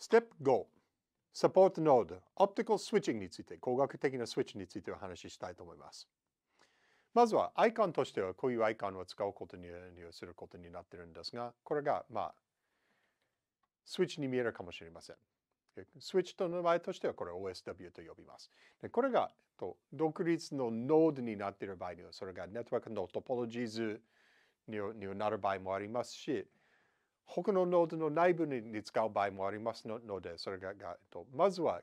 Step Go ポートノード、オプティカルスイッチングについて工学的なスイッチについてお話ししたいと思います。まずはアイコンとしてはこういうアイコンを使うことにすることになってるんですが、これがまあスイッチに見えるかもしれません。スイッチとの場合としてはこれ OSW と呼びます。でこれがと独立のノードになっている場合にはそれがネットワークのトポロジーズになる場合もありますし、他のノードの内部に使う場合もありますので、それが、まずは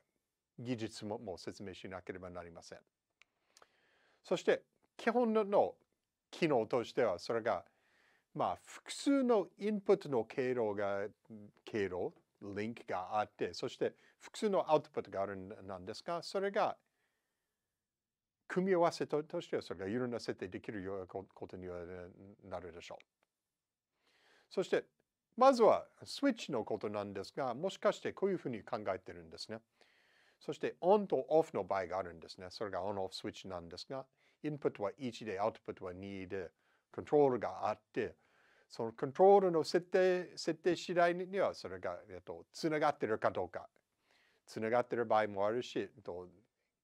技術ももう説明しなければなりません。そして、基本の機能としては、それが、まあ、複数のインプットの経路が、経路、リンクがあって、そして複数のアウトプットがあるなんですが、それが組み合わせとしてはそれがいろんな設定できるようなことにはなるでしょう。そしてまずはスイッチのことなんですが、もしかしてこういうふうに考えてるんですね。そしてオンとオフの場合があるんですね。それがオンオフスイッチなんですが、インプットは1で、アウトプットは2で、コントロールがあって、そのコントロールの設定、設定次第にはそれが、えっと、つながってるかどうか。つながってる場合もあるし、えっと、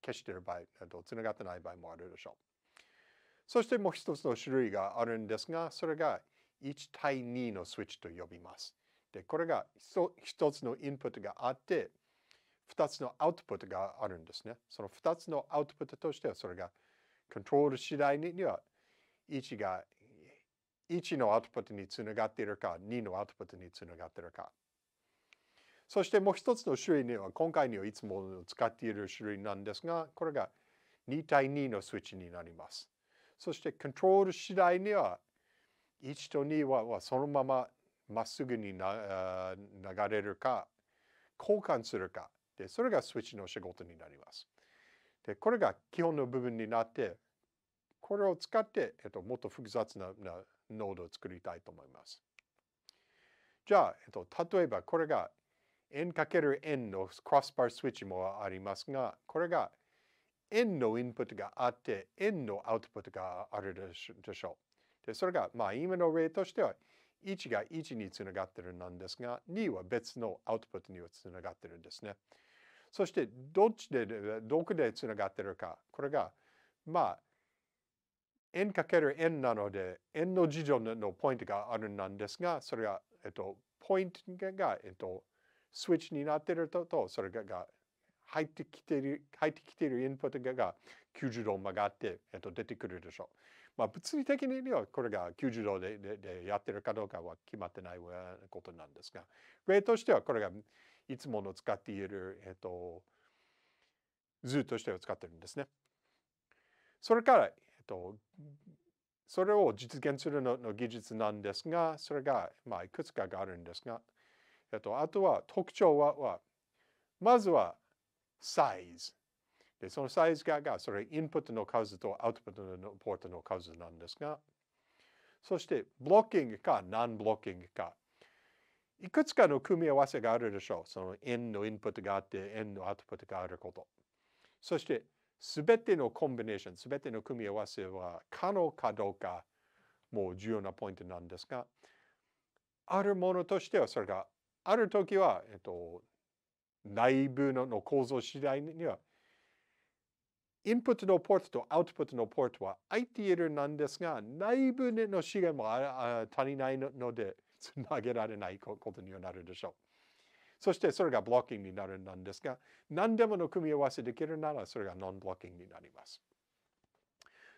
消してる場合、えっと、つながってない場合もあるでしょう。そしてもう一つの種類があるんですが、それが1対2のスイッチと呼びます。で、これが1つのインプットがあって、2つのアウトプットがあるんですね。その2つのアウトプットとしては、それがコントロール次第には1が1のアウトプットにつながっているか、2のアウトプットにつながっているか。そしてもう一つの種類には、今回にはいつも使っている種類なんですが、これが2対2のスイッチになります。そして、コントロール次第には、1と2はそのまままっすぐに流れるか交換するかでそれがスイッチの仕事になります。でこれが基本の部分になってこれを使って、えっと、もっと複雑ななノードを作りたいと思います。じゃあ、えっと、例えばこれが n×n のクロスバースイッチもありますがこれが n のインプットがあって n のアウトプットがあるでしょう。で、それが、まあ、今の例としては、1が1につながってるんですが、2は別のアウトプットにはつながってるんですね。そして、どっちで、どこでつながってるか、これが、まあ、n かける n なので、n の事情のポイントがあるんですが、それが、えっと、ポイントが、えっと、スイッチになっていると、とそれが入ってきている、入ってきているインプットが90度曲がって、えっと、出てくるでしょう。まあ、物理的にはこれが90度でででやってるかどうかは決まってないことなんですが、例としてはこれがいつもの使っている、えっと、図としては使ってるんですね。それから、えっと、それを実現するのの技術なんですが、それが、まあ、いくつかがあるんですが、えっと、あとは特徴ははまずはサイズ。でそのサイズがそれインプットの数とアウトプットのポートの数なんですがそしてブロッキングかナンブロッキングかいくつかの組み合わせがあるでしょうその円のインプットがあって円のアウトプットがあることそしてすべてのコンビネーションすべての組み合わせは可能かどうかもう重要なポイントなんですがあるものとしてはそれがある時は、えっと、内部の構造次第にはインプットのポートとアウトプットのポートは空いているなんですが、内部の資源も足りないので、つなげられないことにはなるでしょう。そしてそれがブロッキングになるなんですが、何でもの組み合わせできるならそれがノンブロッキングになります。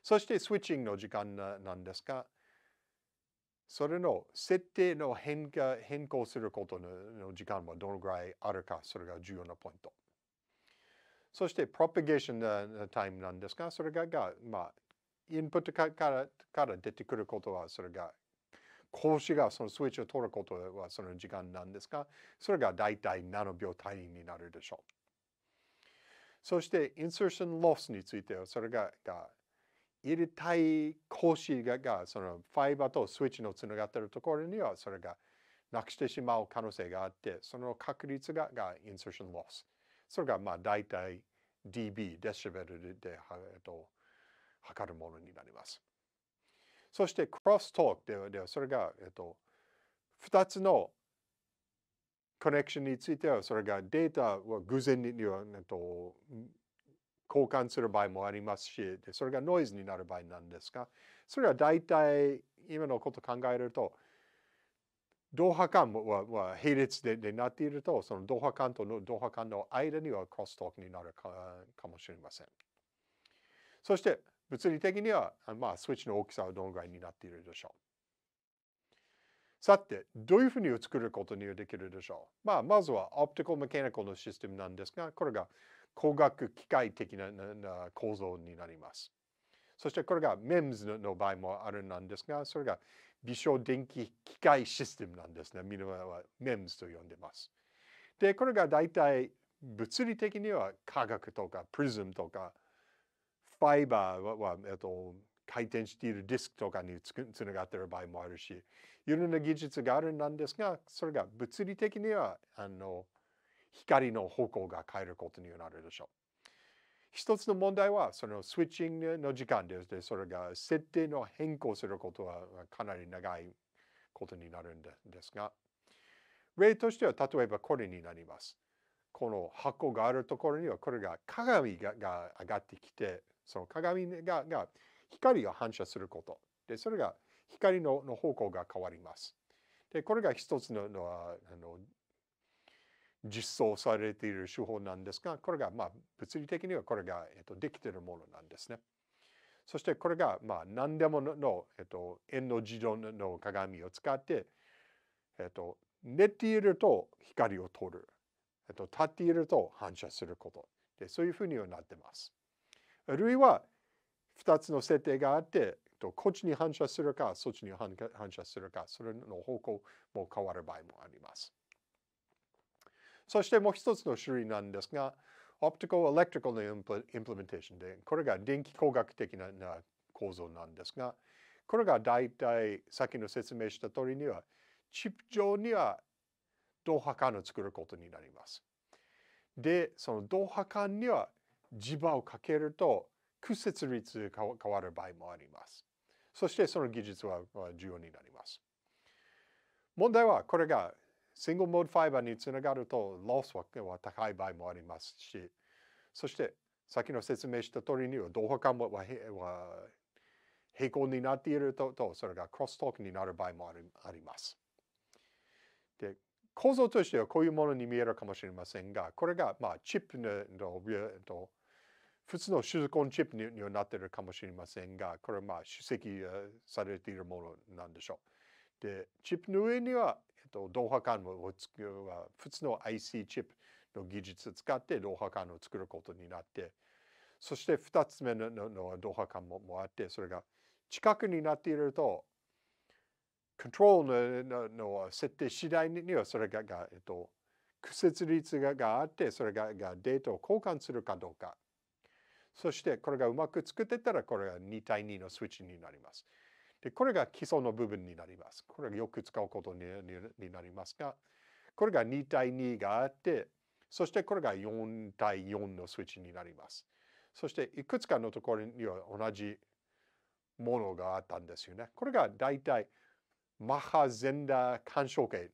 そしてスイッチングの時間なんですが、それの設定の変化変更することの時間はどのぐらいあるか、それが重要なポイント。そしてプロペゲーションのタイムなんですが、それがが、まあ、インプットからから出てくることは、それが、講師がそのスイッチを取ることはその時間なんですが、それが大体ノ秒単位になるでしょう。そして、インセーションロスについては、それが、が入れたい講師がが、そのファイバーとスイッチのつながっているところには、それがなくしてしまう可能性があって、その確率が、がインセーションロス。それがまあ大体 dB、デシベルで、えっと、測るものになります。そしてクロストークではではそれが、えっと、2つのコネクションについてはそれがデータを偶然に、えっと、交換する場合もありますしでそれがノイズになる場合なんですがそれは大体今のこと考えると同波間は並列ででなっていると、その同波間との波間の間にはクロストークになるかかもしれません。そして、物理的には、まあ、スイッチの大きさはどのぐらいになっているでしょう。さて、どういうふうに作ることにできるでしょう、まあ、まずは、オプティコメカニコのシステムなんですが、これが工学機械的な構造になります。そしてこれが MEMS の場合もあるんですが、それが微小電気機械システムなんですね。みんなは MEMS と呼んでます。で、これが大体物理的には化学とかプリズムとかファイバーは、えっと、回転しているディスクとかにつつながっている場合もあるし、いろんな技術があるんですが、それが物理的にはあの光の方向が変えることになるでしょう。一つの問題は、そのスイッチングの時間ですで、それが設定の変更することはかなり長いことになるんですが、例としては、例えばこれになります。この箱があるところには、これが鏡がが上がってきて、その鏡がが光を反射すること。で、それが光のの方向が変わります。で、これが一つののあの実装されている手法なんですが、これが、まあ、物理的にはこれが、えっと、できているものなんですね。そしてこれが、まあ、何でもの、えっと、円の自動の鏡を使って、えっと、寝ていると光を取る。えっと、立っていると反射すること。で、そういうふうにはなってます。あるいは、2つの設定があって、とこっちに反射するか、そっちに反射するか、それの方向も変わる場合もあります。そしてもう一つの種類なんですが、Optical Electrical のインプリメンテーションで、これが電気工学的な構造なんですが、これが大体、さっきの説明した通りには、チップ上には同波管を作ることになります。で、その同波管には磁場をかけると、屈折率が変わる場合もあります。そしてその技術は重要になります。問題はこれがシングルモードファイバーにつながるとロスは高い場合もありますし、そして先の説明した通りには同歩間は平行になっているとそれがクロストークになる場合もあります。で構造としてはこういうものに見えるかもしれませんが、これがまあチップの普通の手術コンチップにはなっているかもしれませんが、これはまあ集席されているものなんでしょう。で、チップの上にはっと、導波管を普通の IC チップの技術を使って導波管を作ることになってそして2つ目のの導波管ももあってそれが近くになっているとコントロールのの設定次第にはそれがが、えっと、屈折率ががあってそれががデータを交換するかどうかそしてこれがうまく作ってたらこれが2対2のスイッチになります。でこれが基礎の部分になります。これがよく使うことになりますが、これが2対2があって、そしてこれが4対4の数値になります。そしていくつかのところには同じものがあったんですよね。これが大体マッハゼンダー干渉系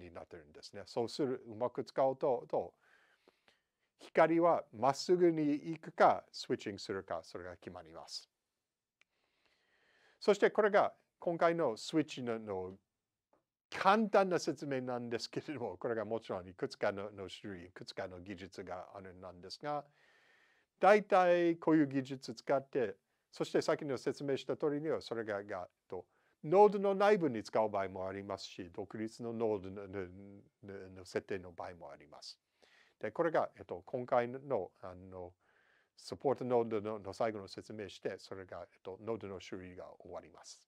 になってるんですね。そうする、うまく使うと、と光はまっすぐに行くか、スイッチングするか、それが決まります。そしてこれが今回のスイッチのの簡単な説明なんですけれども、これがもちろんいくつかのの種類、いくつかの技術があるなんですが、大体こういう技術使って、そして先の説明した通りにはそれががとノードの内部に使う場合もありますし、独立のノードののの設定の場合もあります。で、これが、えっと、今回のあのサポートノードの最後の説明して、それが、えっと、ノードの種類が終わります。